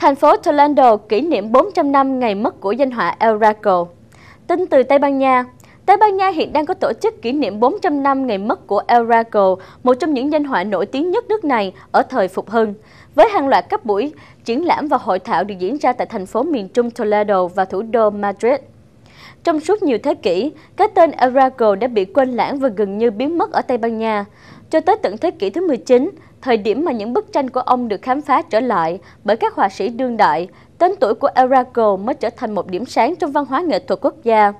Thành phố Toledo kỷ niệm 400 năm ngày mất của danh họa El Raco. Tin từ Tây Ban Nha, Tây Ban Nha hiện đang có tổ chức kỷ niệm 400 năm ngày mất của El Raco, một trong những danh họa nổi tiếng nhất nước này ở thời Phục Hưng. Với hàng loạt các buổi triển lãm và hội thảo được diễn ra tại thành phố miền Trung Toledo và thủ đô Madrid. Trong suốt nhiều thế kỷ, cái tên El Raco đã bị quên lãng và gần như biến mất ở Tây Ban Nha. Cho tới tận thế kỷ thứ 19, thời điểm mà những bức tranh của ông được khám phá trở lại bởi các họa sĩ đương đại, tên tuổi của El Rago mới trở thành một điểm sáng trong văn hóa nghệ thuật quốc gia.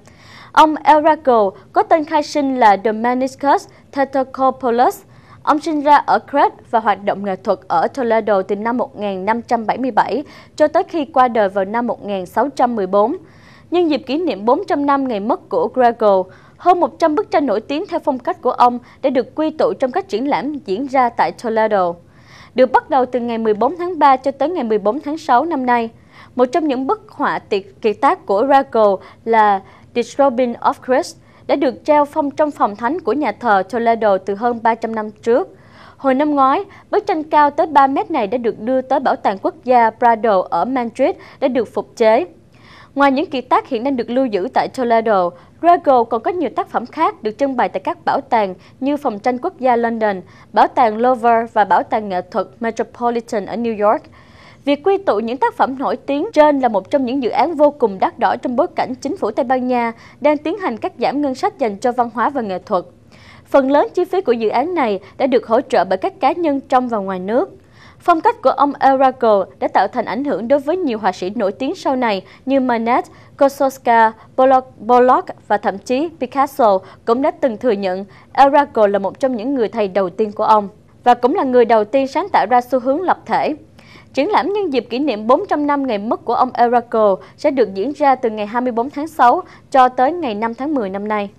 Ông El Rago có tên khai sinh là Dominicus Theotokopoulos. Ông sinh ra ở Crete và hoạt động nghệ thuật ở Toledo từ năm 1577 cho tới khi qua đời vào năm 1614. Nhân dịp kỷ niệm 400 năm ngày mất của Gregor, hơn 100 bức tranh nổi tiếng theo phong cách của ông đã được quy tụ trong các triển lãm diễn ra tại Toledo. Được bắt đầu từ ngày 14 tháng 3 cho tới ngày 14 tháng 6 năm nay, một trong những bức họa tiệt kỳ tác của Rago là The Robin of Christ đã được treo phong trong phòng thánh của nhà thờ Toledo từ hơn 300 năm trước. Hồi năm ngoái, bức tranh cao tới 3 mét này đã được đưa tới Bảo tàng Quốc gia Prado ở Madrid để được phục chế. Ngoài những kỳ tác hiện đang được lưu giữ tại Toledo, Rago còn có nhiều tác phẩm khác được trưng bày tại các bảo tàng như Phòng tranh quốc gia London, Bảo tàng Louvre và Bảo tàng nghệ thuật Metropolitan ở New York. Việc quy tụ những tác phẩm nổi tiếng trên là một trong những dự án vô cùng đắt đỏ trong bối cảnh chính phủ Tây Ban Nha đang tiến hành cắt giảm ngân sách dành cho văn hóa và nghệ thuật. Phần lớn chi phí của dự án này đã được hỗ trợ bởi các cá nhân trong và ngoài nước. Phong cách của ông Eracle đã tạo thành ảnh hưởng đối với nhiều họa sĩ nổi tiếng sau này như Manet, Kosowska, Pollock và thậm chí Picasso cũng đã từng thừa nhận Eracle là một trong những người thầy đầu tiên của ông và cũng là người đầu tiên sáng tạo ra xu hướng lập thể. Triển lãm nhân dịp kỷ niệm 400 năm ngày mất của ông Eracle sẽ được diễn ra từ ngày 24 tháng 6 cho tới ngày 5 tháng 10 năm nay.